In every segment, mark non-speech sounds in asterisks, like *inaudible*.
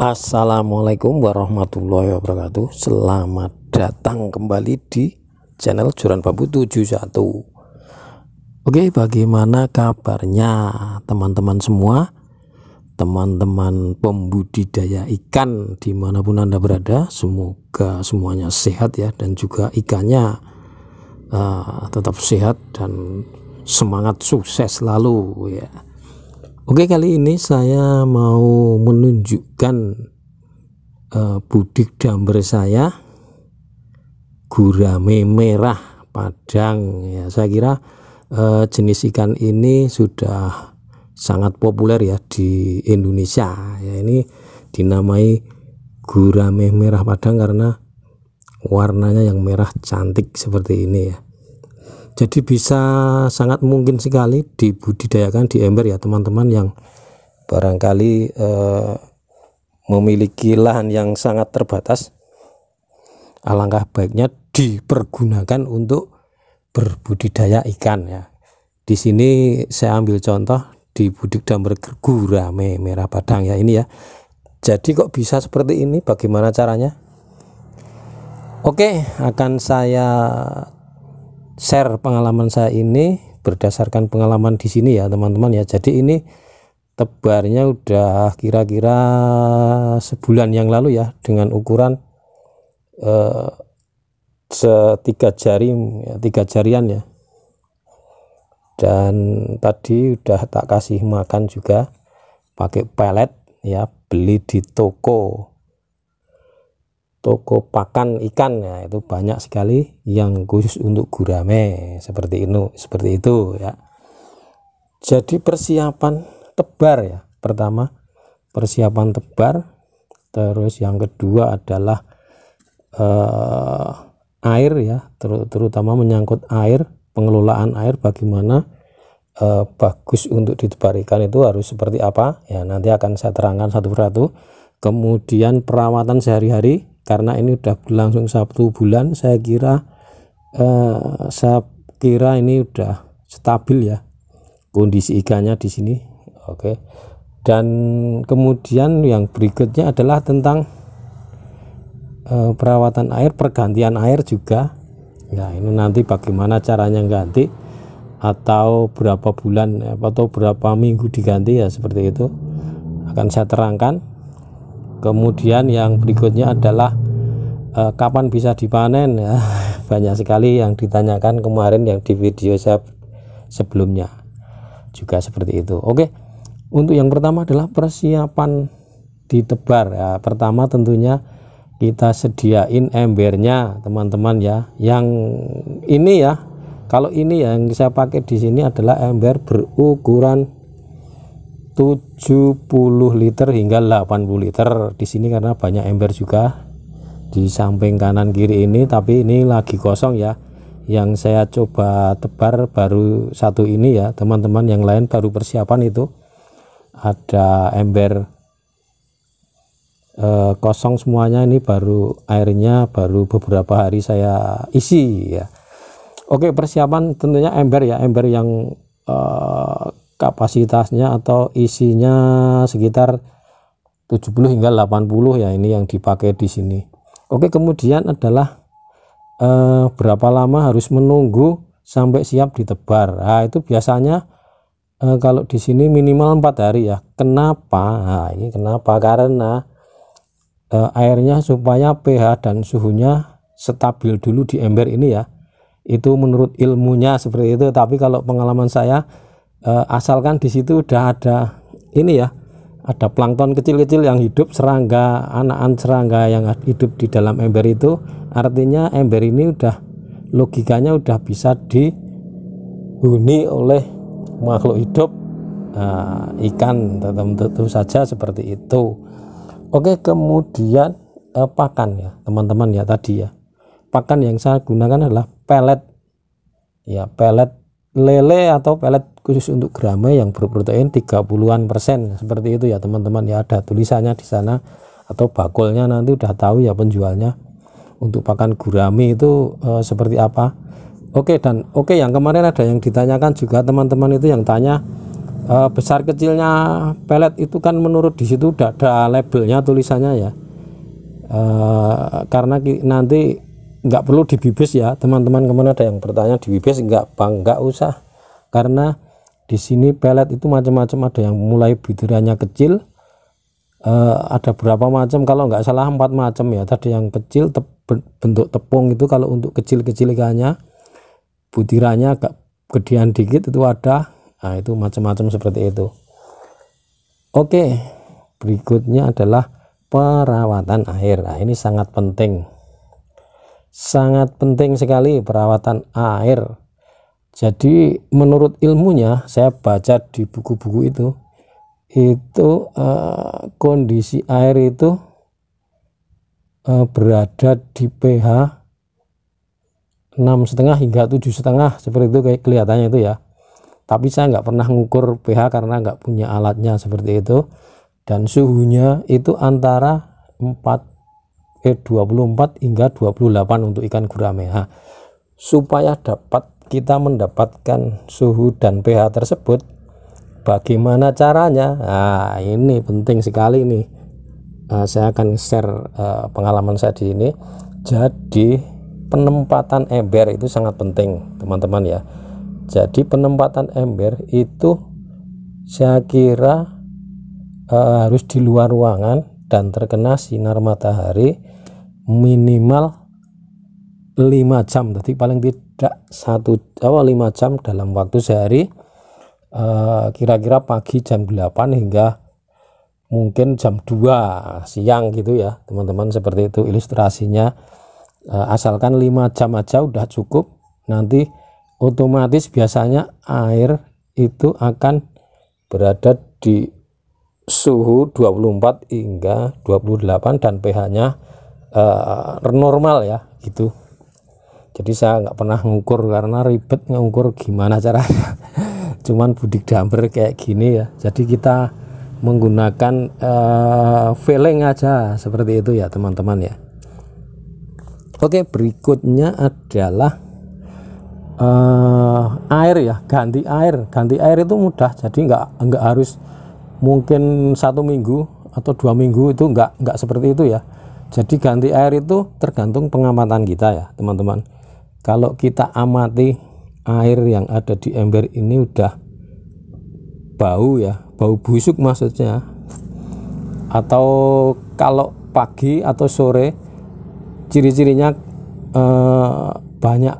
Assalamualaikum warahmatullahi wabarakatuh Selamat datang kembali di channel Joran Babu 71 Oke bagaimana kabarnya teman-teman semua Teman-teman pembudidaya ikan dimanapun anda berada Semoga semuanya sehat ya dan juga ikannya uh, tetap sehat dan semangat sukses selalu ya Oke, kali ini saya mau menunjukkan uh, budik damber saya gurame merah padang ya. Saya kira uh, jenis ikan ini sudah sangat populer ya di Indonesia. Ya ini dinamai gurame merah padang karena warnanya yang merah cantik seperti ini ya. Jadi bisa sangat mungkin sekali dibudidayakan di ember ya teman-teman yang barangkali eh, memiliki lahan yang sangat terbatas. Alangkah baiknya dipergunakan untuk berbudidaya ikan ya. Di sini saya ambil contoh di Budik budidaya gurame merah padang ya ini ya. Jadi kok bisa seperti ini? Bagaimana caranya? Oke, akan saya share pengalaman saya ini berdasarkan pengalaman di sini ya teman-teman ya jadi ini tebarnya udah kira-kira sebulan yang lalu ya dengan ukuran eh, setiga jari ya, tiga jarian ya dan tadi udah tak kasih makan juga pakai pelet ya beli di toko toko pakan ikan ya itu banyak sekali yang khusus untuk gurame seperti itu seperti itu ya jadi persiapan tebar ya pertama persiapan tebar terus yang kedua adalah eh, air ya ter terutama menyangkut air pengelolaan air bagaimana eh, bagus untuk ditebar ikan itu harus seperti apa ya nanti akan saya terangkan satu per satu. kemudian perawatan sehari-hari karena ini udah berlangsung satu bulan saya kira eh, saya kira ini udah stabil ya kondisi ikannya di sini oke dan kemudian yang berikutnya adalah tentang eh, perawatan air pergantian air juga nah ini nanti bagaimana caranya ganti atau berapa bulan atau berapa minggu diganti ya seperti itu akan saya terangkan kemudian yang berikutnya adalah e, kapan bisa dipanen ya *laughs* banyak sekali yang ditanyakan kemarin yang di video saya sebelumnya juga seperti itu oke untuk yang pertama adalah persiapan ditebar ya pertama tentunya kita sediain embernya teman-teman ya yang ini ya kalau ini yang saya pakai di sini adalah ember berukuran 70 liter hingga 80 liter di sini karena banyak ember juga di samping kanan kiri ini tapi ini lagi kosong ya yang saya coba tebar baru satu ini ya teman-teman yang lain baru persiapan itu ada ember eh, kosong semuanya ini baru airnya baru beberapa hari saya isi ya Oke persiapan tentunya ember ya ember yang eh, kapasitasnya atau isinya sekitar 70 hingga 80 ya ini yang dipakai di sini Oke kemudian adalah eh, berapa lama harus menunggu sampai siap ditebar nah, itu biasanya eh, kalau di sini minimal empat hari ya kenapa nah, ini kenapa karena eh, airnya supaya pH dan suhunya stabil dulu di ember ini ya itu menurut ilmunya seperti itu tapi kalau pengalaman saya Eh, asalkan di situ udah ada ini ya ada plankton kecil-kecil yang hidup serangga anakan serangga yang hidup di dalam ember itu artinya ember ini udah logikanya udah bisa dihuni oleh makhluk hidup uh, ikan tentu, tentu saja seperti itu oke kemudian uh, pakan ya teman-teman ya tadi ya pakan yang saya gunakan adalah pelet ya pelet lele atau pelet khusus untuk gurame yang berprotein 30-an persen seperti itu ya teman-teman ya ada tulisannya di sana atau bakulnya nanti udah tahu ya penjualnya untuk pakan gurame itu e, seperti apa oke dan oke yang kemarin ada yang ditanyakan juga teman-teman itu yang tanya e, besar kecilnya pelet itu kan menurut di situ udah ada labelnya tulisannya ya e, karena nanti nggak perlu dibibis ya teman-teman kemarin ada yang bertanya dibibis nggak bang nggak usah karena di sini pelet itu macam-macam ada yang mulai butirannya kecil uh, ada berapa macam kalau nggak salah empat macam ya tadi yang kecil te bentuk tepung itu kalau untuk kecil kecil ikannya butirannya agak gedean dikit itu ada nah itu macam-macam seperti itu oke berikutnya adalah perawatan air nah, ini sangat penting sangat penting sekali perawatan air jadi menurut ilmunya saya baca di buku-buku itu itu uh, kondisi air itu uh, berada di pH 6 setengah hingga tujuh setengah seperti itu kayak kelihatannya itu ya. Tapi saya nggak pernah ngukur pH karena nggak punya alatnya seperti itu dan suhunya itu antara 4 eh 24 hingga 28 untuk ikan gurameha nah, supaya dapat kita mendapatkan suhu dan pH tersebut bagaimana caranya nah, ini penting sekali nih nah, saya akan share uh, pengalaman saya di sini jadi penempatan ember itu sangat penting teman-teman ya jadi penempatan ember itu saya kira uh, harus di luar ruangan dan terkena sinar matahari minimal 5 jam tadi paling tidak tidak satu awal lima jam dalam waktu sehari eh, kira-kira uh, pagi jam 8 hingga mungkin jam 2 siang gitu ya teman-teman seperti itu ilustrasinya uh, asalkan 5 jam aja udah cukup nanti otomatis biasanya air itu akan berada di suhu 24 hingga 28 dan pH-nya uh, normal ya gitu jadi saya nggak pernah ngukur karena ribet ngukur gimana caranya *laughs* cuman budik damper kayak gini ya jadi kita menggunakan uh, eh, feeling aja seperti itu ya teman-teman ya Oke berikutnya adalah uh, air ya ganti air ganti air itu mudah jadi nggak nggak harus mungkin satu minggu atau dua minggu itu nggak nggak seperti itu ya jadi ganti air itu tergantung pengamatan kita ya teman-teman kalau kita amati air yang ada di ember ini udah bau ya bau busuk maksudnya atau kalau pagi atau sore ciri-cirinya eh, banyak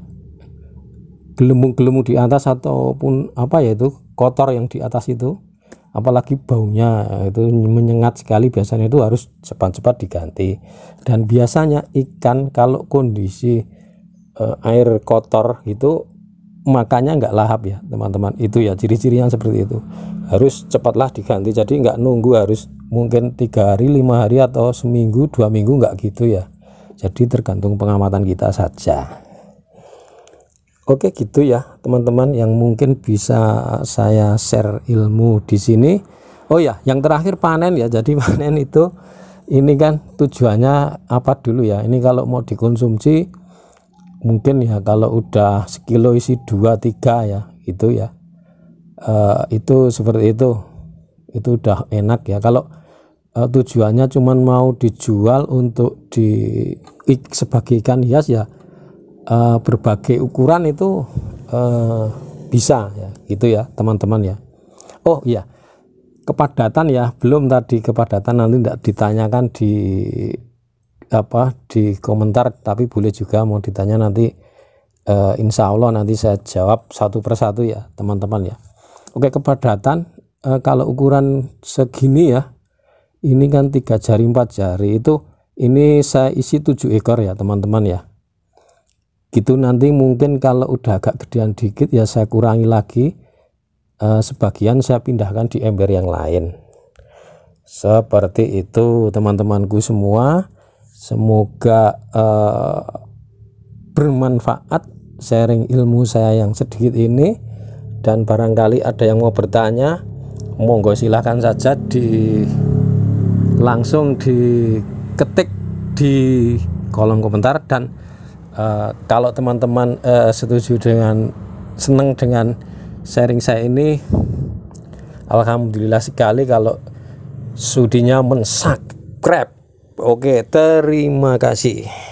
gelembung-gelembung di atas ataupun apa ya itu kotor yang di atas itu apalagi baunya itu menyengat sekali biasanya itu harus cepat-cepat diganti dan biasanya ikan kalau kondisi uh, air kotor itu makanya nggak lahap ya teman-teman itu ya ciri-cirinya seperti itu harus cepatlah diganti jadi nggak nunggu harus mungkin tiga hari lima hari atau seminggu dua minggu nggak gitu ya jadi tergantung pengamatan kita saja Oke gitu ya teman-teman yang mungkin bisa saya share ilmu di sini Oh ya yang terakhir panen ya jadi *laughs* panen itu ini kan tujuannya apa dulu ya ini kalau mau dikonsumsi mungkin ya kalau udah sekilo isi dua tiga ya itu ya uh, itu seperti itu itu udah enak ya kalau uh, tujuannya cuman mau dijual untuk di sebagai ikan hias ya uh, berbagai ukuran itu uh, bisa ya gitu ya teman-teman ya oh iya kepadatan ya belum tadi kepadatan nanti tidak ditanyakan di apa di komentar tapi boleh juga mau ditanya nanti uh, insya Allah nanti saya jawab satu persatu ya teman-teman ya oke kepadatan uh, kalau ukuran segini ya ini kan tiga jari empat jari itu ini saya isi tujuh ekor ya teman-teman ya gitu nanti mungkin kalau udah agak gedean dikit ya saya kurangi lagi uh, sebagian saya pindahkan di ember yang lain seperti itu teman-temanku semua Semoga uh, bermanfaat sharing ilmu saya yang sedikit ini dan barangkali ada yang mau bertanya monggo silahkan saja di langsung diketik di kolom komentar dan uh, kalau teman-teman uh, setuju dengan seneng dengan sharing saya ini alhamdulillah sekali kalau sudinya mensubscribe Oke, terima kasih.